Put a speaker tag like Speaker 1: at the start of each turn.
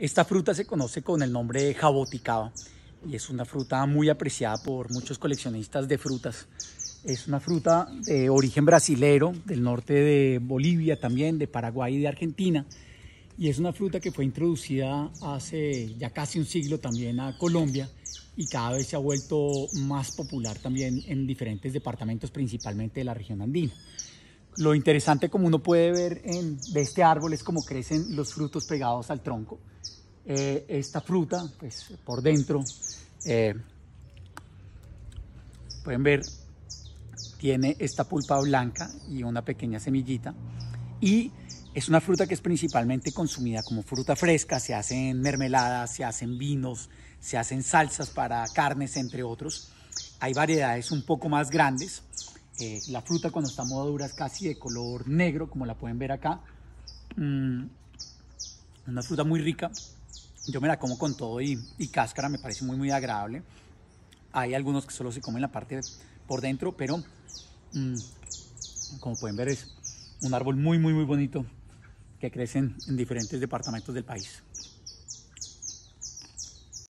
Speaker 1: Esta fruta se conoce con el nombre de jaboticaba y es una fruta muy apreciada por muchos coleccionistas de frutas. Es una fruta de origen brasilero, del norte de Bolivia también, de Paraguay y de Argentina. Y es una fruta que fue introducida hace ya casi un siglo también a Colombia y cada vez se ha vuelto más popular también en diferentes departamentos, principalmente de la región andina. Lo interesante como uno puede ver en, de este árbol es cómo crecen los frutos pegados al tronco. Eh, esta fruta, pues por dentro, eh, pueden ver, tiene esta pulpa blanca y una pequeña semillita. Y es una fruta que es principalmente consumida como fruta fresca, se hacen mermeladas, se hacen vinos, se hacen salsas para carnes, entre otros. Hay variedades un poco más grandes, eh, la fruta cuando está madura es casi de color negro, como la pueden ver acá. Mm, una fruta muy rica. Yo me la como con todo y, cáscara, me parece muy, muy agradable. Hay algunos que solo se comen la parte por dentro, pero mm, como pueden ver es un árbol muy, muy, muy bonito que crece en diferentes departamentos del país.